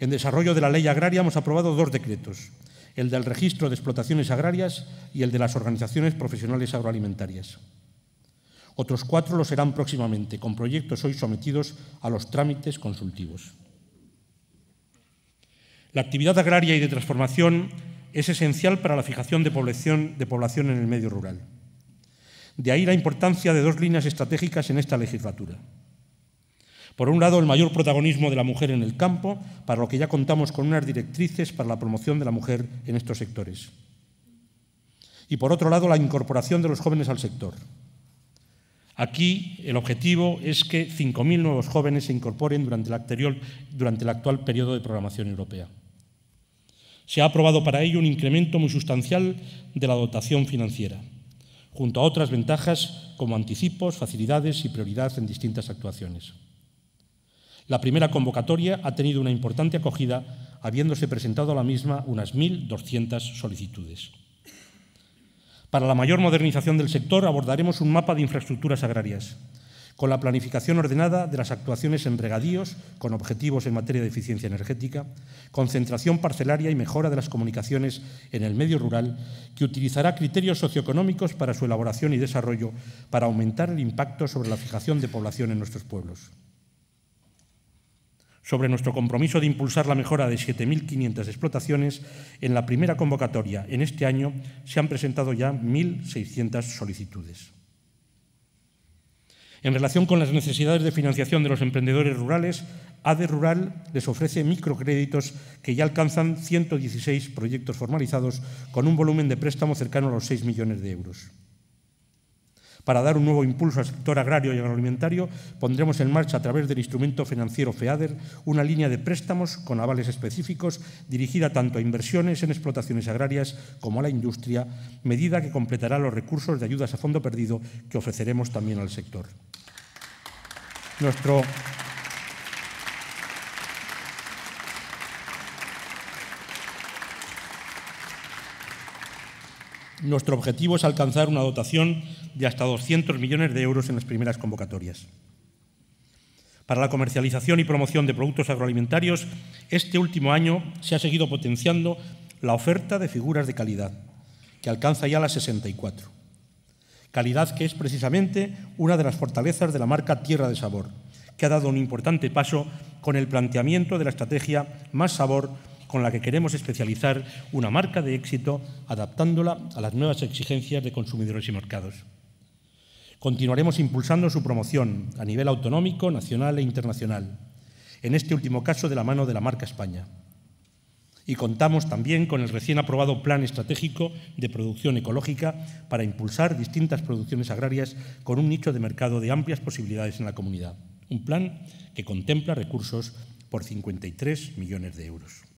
En desarrollo de la ley agraria hemos aprobado dos decretos, el del registro de explotaciones agrarias y el de las organizaciones profesionales agroalimentarias. Otros cuatro lo serán próximamente, con proyectos hoy sometidos a los trámites consultivos. La actividad agraria y de transformación es esencial para la fijación de población, de población en el medio rural. De ahí la importancia de dos líneas estratégicas en esta legislatura. Por un lado, el mayor protagonismo de la mujer en el campo, para lo que ya contamos con unas directrices para la promoción de la mujer en estos sectores. Y por otro lado, la incorporación de los jóvenes al sector. Aquí el objetivo es que 5.000 nuevos jóvenes se incorporen durante el, durante el actual periodo de programación europea. Se ha aprobado para ello un incremento muy sustancial de la dotación financiera, junto a otras ventajas como anticipos, facilidades y prioridad en distintas actuaciones. La primera convocatoria ha tenido una importante acogida, habiéndose presentado a la misma unas 1.200 solicitudes. Para la mayor modernización del sector abordaremos un mapa de infraestructuras agrarias, con la planificación ordenada de las actuaciones en regadíos, con objetivos en materia de eficiencia energética, concentración parcelaria y mejora de las comunicaciones en el medio rural, que utilizará criterios socioeconómicos para su elaboración y desarrollo, para aumentar el impacto sobre la fijación de población en nuestros pueblos sobre nuestro compromiso de impulsar la mejora de 7.500 explotaciones, en la primera convocatoria en este año se han presentado ya 1.600 solicitudes. En relación con las necesidades de financiación de los emprendedores rurales, ADE Rural les ofrece microcréditos que ya alcanzan 116 proyectos formalizados con un volumen de préstamo cercano a los 6 millones de euros. Para dar un nuevo impulso al sector agrario y agroalimentario, pondremos en marcha a través del instrumento financiero FEADER una línea de préstamos con avales específicos dirigida tanto a inversiones en explotaciones agrarias como a la industria, medida que completará los recursos de ayudas a fondo perdido que ofreceremos también al sector. Nuestro Nuestro objetivo es alcanzar una dotación de hasta 200 millones de euros en las primeras convocatorias. Para la comercialización y promoción de productos agroalimentarios, este último año se ha seguido potenciando la oferta de figuras de calidad, que alcanza ya las 64. Calidad que es precisamente una de las fortalezas de la marca Tierra de Sabor, que ha dado un importante paso con el planteamiento de la estrategia Más Sabor con la que queremos especializar una marca de éxito adaptándola a las nuevas exigencias de consumidores y mercados. Continuaremos impulsando su promoción a nivel autonómico, nacional e internacional, en este último caso de la mano de la marca España. Y contamos también con el recién aprobado Plan Estratégico de Producción Ecológica para impulsar distintas producciones agrarias con un nicho de mercado de amplias posibilidades en la comunidad. Un plan que contempla recursos por 53 millones de euros.